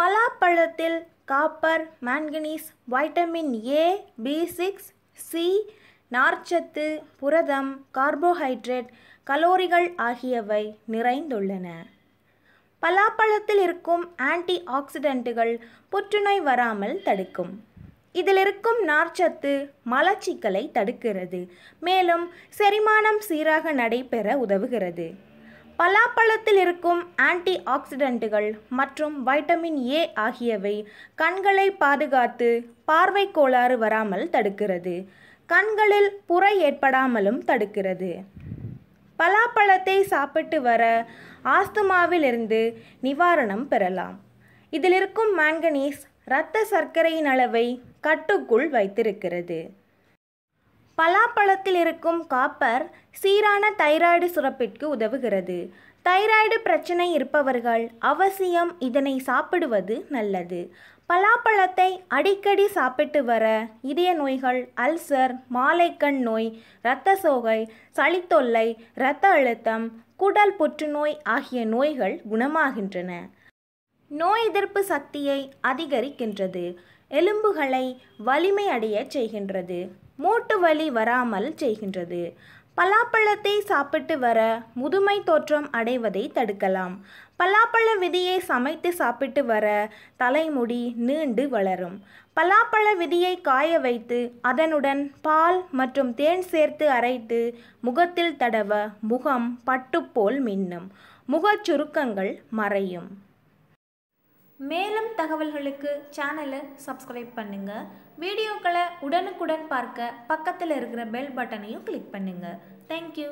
பலாப்பழத்தில் copper manganese vitamin A B six C நார்ச்சத்து புரதம் carbohydrate கலோரிகள் ஆகியவை நிறைந்துள்ளன பலாப்பழத்தில் இருக்கும் ஆன்டி ஆக்சிடென்ட்டுகள் புற்றுநோய் வராமல் தடுக்கும் இதில் இருக்கும் நார்ச்சத்து மலச்சிக்கலை தடுக்கிறது மேலும் செரிமானம் சீராக நடைபெற உதவுகிறது பலாப்பழத்தில் இருக்கும் ஆன்டி ஆக்சிடென்ட்டுகள் மற்றும் வைட்டமின் ஏ ஆகியவை கண்களை பாதுகாத்து பார்வை கோளாறு வராமல் தடுக்கிறது கண்களில் புறை ஏற்படாமலும் தடுக்கிறது பலாப்பழத்தை சாப்பிட்டு வர ஆஸ்துமாவிலிருந்து நிவாரணம் பெறலாம் இதில் இருக்கும் மாங்கனீஸ் இரத்த சர்க்கரையின் அளவை கட்டுக்குள் வைத்திருக்கிறது பலாப்பழத்தில் இருக்கும் காப்பர் சீரான தைராய்டு சுரப்பிற்கு உதவுகிறது தைராய்டு பிரச்சனை இருப்பவர்கள் அவசியம் இதனை சாப்பிடுவது நல்லது பலாப்பழத்தை அடிக்கடி சாப்பிட்டு வர இதய நோய்கள் அல்சர் மாலைக்கண் நோய் இரத்த சோகை சளித்தொல்லை இரத்த அழுத்தம் குடல் புற்றுநோய் ஆகிய நோய்கள் குணமாகின்றன நோய் எதிர்ப்பு சக்தியை அதிகரிக்கின்றது எலும்புகளை வலிமை அடைய செய்கின்றது மூட்டு வலி வராமல் செய்கின்றது பலாப்பழத்தை சாப்பிட்டு வர முதுமை தோற்றம் அடைவதை தடுக்கலாம் பலாப்பழ விதியை சமைத்து சாப்பிட்டு வர தலைமுடி நீண்டு வளரும் பலாப்பழ விதியை காய வைத்து அதனுடன் பால் மற்றும் தேன் சேர்த்து அரைத்து முகத்தில் தடவ முகம் பட்டுப்போல் மின்னும் முகச் சுருக்கங்கள் மறையும் மேலும் தகவல்களுக்கு சேனலை சப்ஸ்கிரைப் பண்ணுங்கள் வீடியோக்களை உடனுக்குடன் பார்க்க பக்கத்தில் இருக்கிற பெல் பட்டனையும் கிளிக் பண்ணுங்கள் தேங்க்யூ